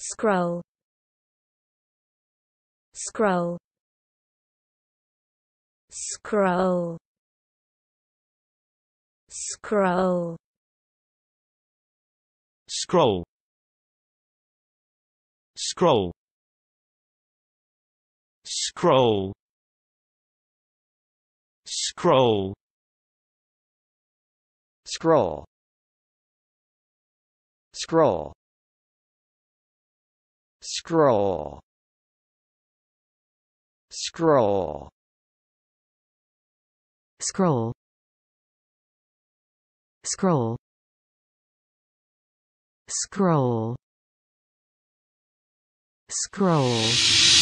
Scroll Scroll Scroll Scroll Scroll Scroll Scroll Scroll Scroll Scroll Scroll Scroll Scroll Scroll Scroll Scroll